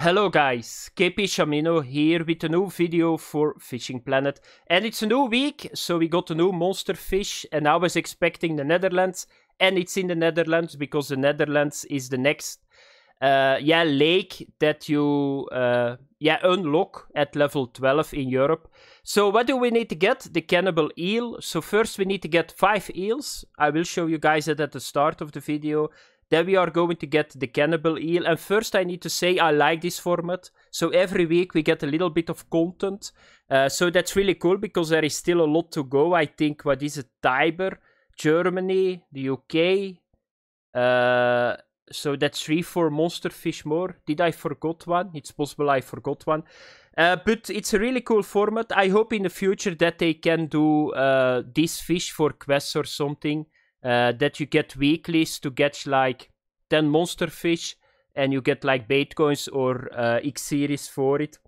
Hello guys, Kepi Shamino here with a new video for Fishing Planet. And it's a new week, so we got a new monster fish and I was expecting the Netherlands. And it's in the Netherlands because the Netherlands is the next uh, yeah, lake that you uh, yeah, unlock at level 12 in Europe. So what do we need to get? The cannibal eel. So first we need to get 5 eels. I will show you guys that at the start of the video. Then we are going to get the cannibal eel. And first I need to say I like this format. So every week we get a little bit of content. Uh, so that's really cool because there is still a lot to go. I think, what is it, Tiber, Germany, the UK. Uh, so that's three, four monster fish more. Did I forgot one? It's possible I forgot one. Uh, but it's a really cool format. I hope in the future that they can do uh, this fish for quests or something uh, that you get weeklies to catch like 10 monster fish and you get like bait coins or uh, X series for it.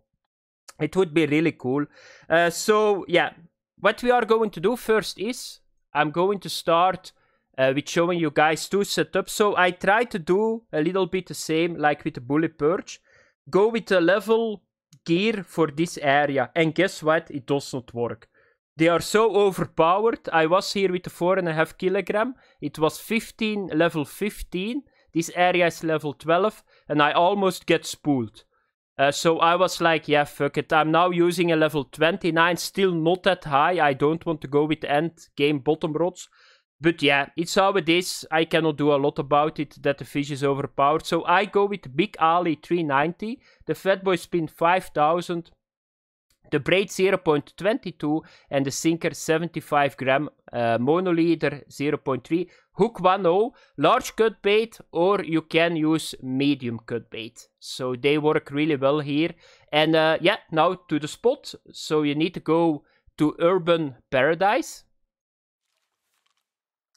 It would be really cool. Uh, so, yeah, what we are going to do first is I'm going to start uh, with showing you guys two setups. So, I try to do a little bit the same like with the bully perch, Go with the level gear for this area, and guess what? It does not work. They are so overpowered. I was here with the four and a half kilogram. It was 15, level 15. This area is level 12, and I almost get spooled. Uh, so I was like, yeah, fuck it. I'm now using a level 29, still not that high. I don't want to go with end game bottom rods. But yeah, it's how it is. I cannot do a lot about it that the fish is overpowered. So I go with Big Ali 390, the Fatboy Spin 5000, the braid 0.22 and the sinker 75 gram uh, monoliter 0.3 hook 1.0 large cut bait or you can use medium cut bait so they work really well here and uh, yeah now to the spot so you need to go to urban paradise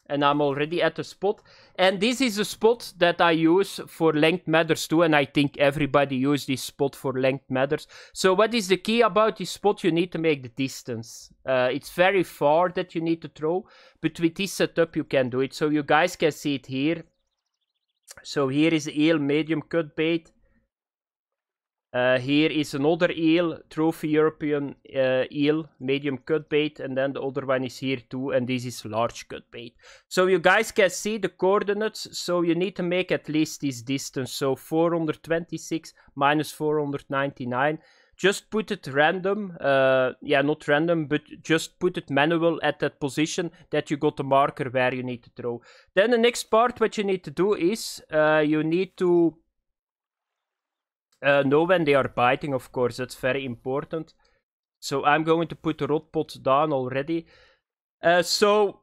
and I'm already at the spot. And this is a spot that I use for length matters too, and I think everybody use this spot for length matters. So what is the key about this spot? You need to make the distance. Uh, it's very far that you need to throw, but with this setup you can do it. So you guys can see it here. So here is the eel medium cut bait. Uh, here is another eel, trophy European uh, eel, medium cut bait, and then the other one is here too, and this is large cut bait. So you guys can see the coordinates, so you need to make at least this distance, so 426 minus 499. Just put it random, uh, yeah, not random, but just put it manual at that position that you got the marker where you need to throw. Then the next part what you need to do is uh, you need to uh, eh, know when they are biting, of course, that's very important. So I'm going to put the rod pot down already. Uh, so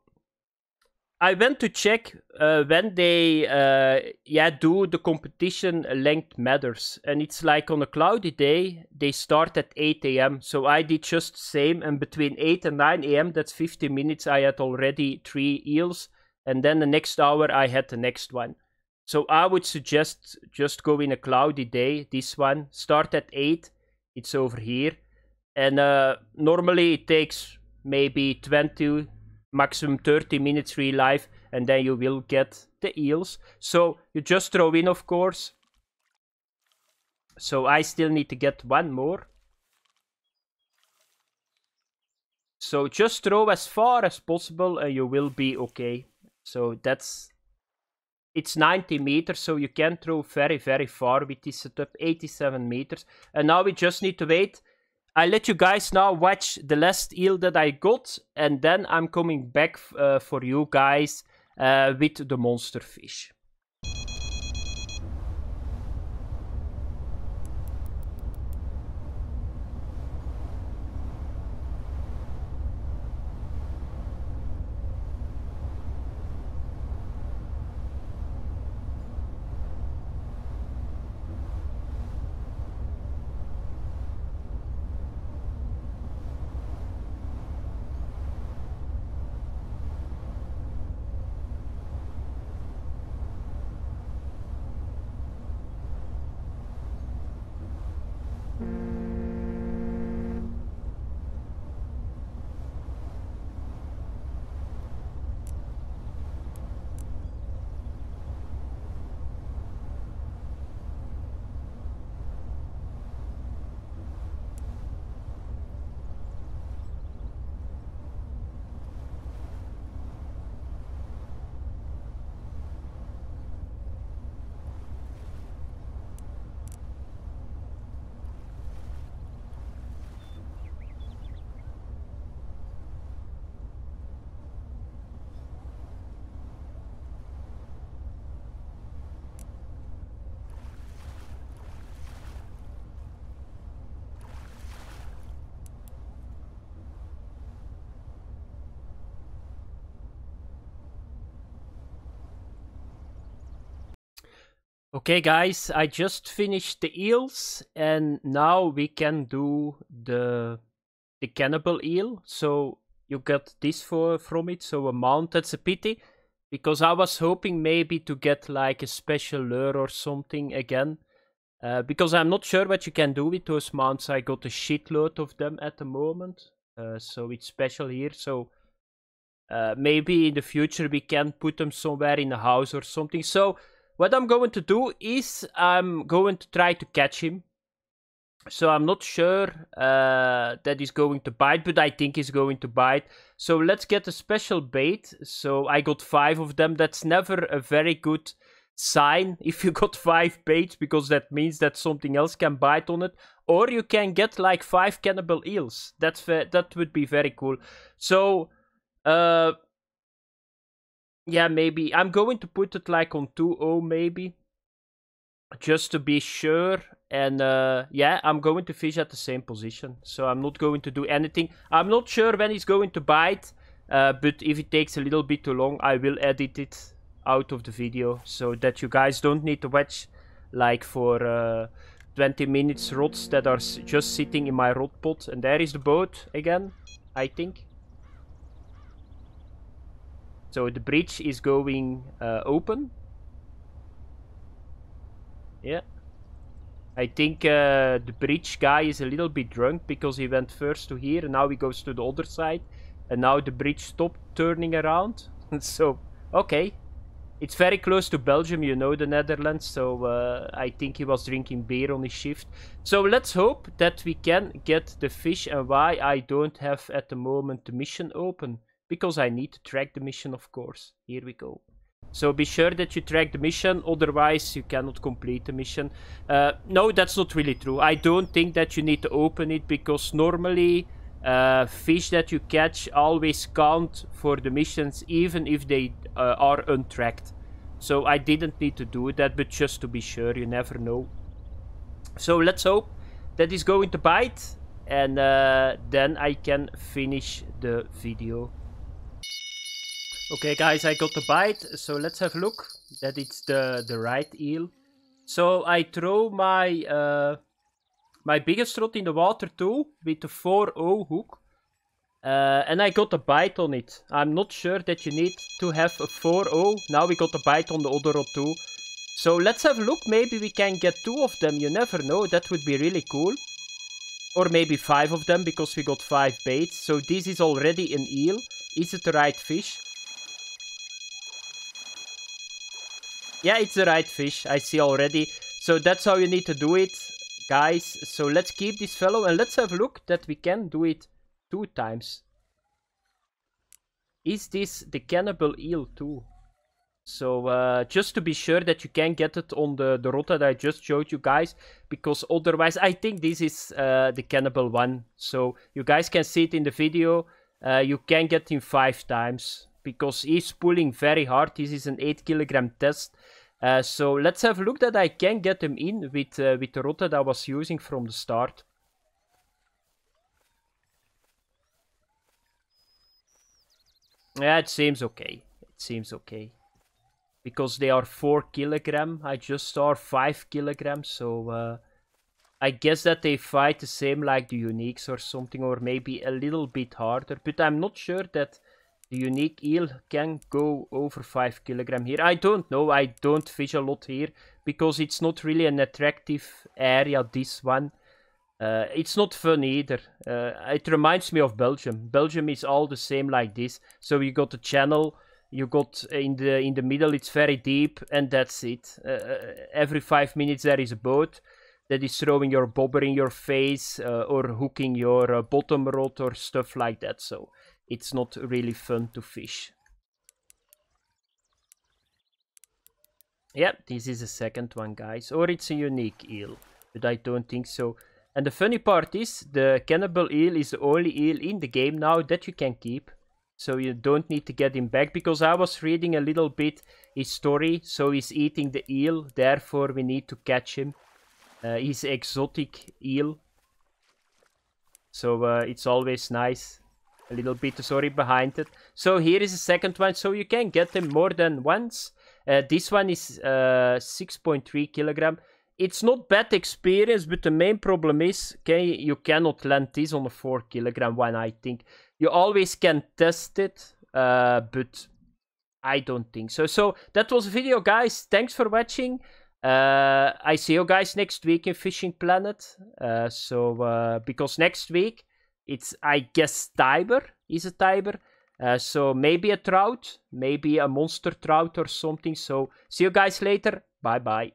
I went to check uh, when they uh, yeah do the competition length matters, and it's like on a cloudy day they start at 8 a.m. So I did just same, and between 8 and 9 a.m. that's 50 minutes. I had already three eels, and then the next hour I had the next one. So I would suggest just go in a cloudy day, this one. Start at 8, it's over here. And uh, normally it takes maybe 20, maximum 30 minutes real life, and then you will get the eels. So you just throw in, of course. So I still need to get one more. So just throw as far as possible and you will be okay. So that's it's 90 meters, so you can throw very, very far with this setup, 87 meters. And now we just need to wait. I let you guys now watch the last eel that I got, and then I'm coming back uh, for you guys uh, with the monster fish. Okay guys, I just finished the eels and now we can do the the cannibal eel. So you got this for from it, so a mount, that's a pity. Because I was hoping maybe to get like a special lure or something again. Uh, because I'm not sure what you can do with those mounts. I got a shitload of them at the moment. Uh, so it's special here. So uh, maybe in the future we can put them somewhere in the house or something. So what I'm going to do is I'm going to try to catch him. So I'm not sure uh, that he's going to bite, but I think he's going to bite. So let's get a special bait. So I got five of them. That's never a very good sign if you got five baits, because that means that something else can bite on it. Or you can get like five cannibal eels. That's that would be very cool. So uh, yeah, maybe. I'm going to put it like on 2-0 maybe. Just to be sure. And uh, yeah, I'm going to fish at the same position. So I'm not going to do anything. I'm not sure when he's going to bite. Uh, but if it takes a little bit too long, I will edit it out of the video. So that you guys don't need to watch like for uh, 20 minutes rods that are just sitting in my rod pot. And there is the boat again, I think. So the bridge is going uh, open. Yeah. I think uh, the bridge guy is a little bit drunk because he went first to here and now he goes to the other side. And now the bridge stopped turning around. so, okay. It's very close to Belgium, you know, the Netherlands. So uh, I think he was drinking beer on his shift. So let's hope that we can get the fish and why I don't have at the moment the mission open because I need to track the mission, of course. Here we go. So be sure that you track the mission, otherwise you cannot complete the mission. Uh, no, that's not really true. I don't think that you need to open it because normally uh, fish that you catch always count for the missions even if they uh, are untracked. So I didn't need to do that, but just to be sure, you never know. So let's hope that is going to bite and uh, then I can finish the video. Okay guys, I got the bite, so let's have a look that it's the, the right eel. So I throw my, uh, my biggest rod in the water too, with the 4-0 hook. Uh, and I got a bite on it. I'm not sure that you need to have a 4-0. Now we got a bite on the other rod too. So let's have a look. Maybe we can get two of them. You never know. That would be really cool. Or maybe five of them because we got five baits. So this is already an eel. Is it the right fish? Yeah, it's the right fish. I see already. So that's how you need to do it, guys. So let's keep this fellow and let's have a look that we can do it two times. Is this the cannibal eel too? So uh, just to be sure that you can get it on the, the route that I just showed you guys. Because otherwise I think this is uh, the cannibal one. So you guys can see it in the video. Uh, you can get him five times because he's pulling very hard. This is an 8 kilogram test. Uh, so let's have a look that I can get him in with, uh, with the rota that I was using from the start. Yeah, it seems okay. It seems okay. Because they are 4 kilogram, I just are 5 kilogram, so uh, I guess that they fight the same like the uniques or something, or maybe a little bit harder. But I'm not sure that the unique eel can go over 5 kilogram here. I don't know. I don't fish a lot here because it's not really an attractive area, this one. Uh, it's not fun either. Uh, it reminds me of Belgium. Belgium is all the same like this. So you got the channel, you got in the in the middle. It's very deep, and that's it. Uh, uh every five minutes there is a boat that is throwing your bobber in your face uh, or hooking your uh, bottom rod or stuff like that. So it's not really fun to fish. Yeah, this is the second one, guys. Or it's a unique eel, but I don't think so. And the funny part is, the cannibal eel is the only eel in the game now that you can keep. So you don't need to get him back, because I was reading a little bit his story. So he's eating the eel, therefore we need to catch him. Uh, he's exotic eel. So uh, it's always nice a little bit sorry behind it. So here is the second one, so you can get them more than once. Uh, this one is uh, 6.3 kilogram. It's not bad experience, but the main problem is okay, you cannot land this on a 4 kilogram one, I think. You always can test it, uh, but I don't think so. So that was the video, guys. Thanks for watching. Uh, I see you guys next week in Fishing Planet. Uh, so uh, because next week it's I guess Tiber is a Tiber. Uh, so maybe a trout, maybe a monster trout or something. So see you guys later. Bye bye.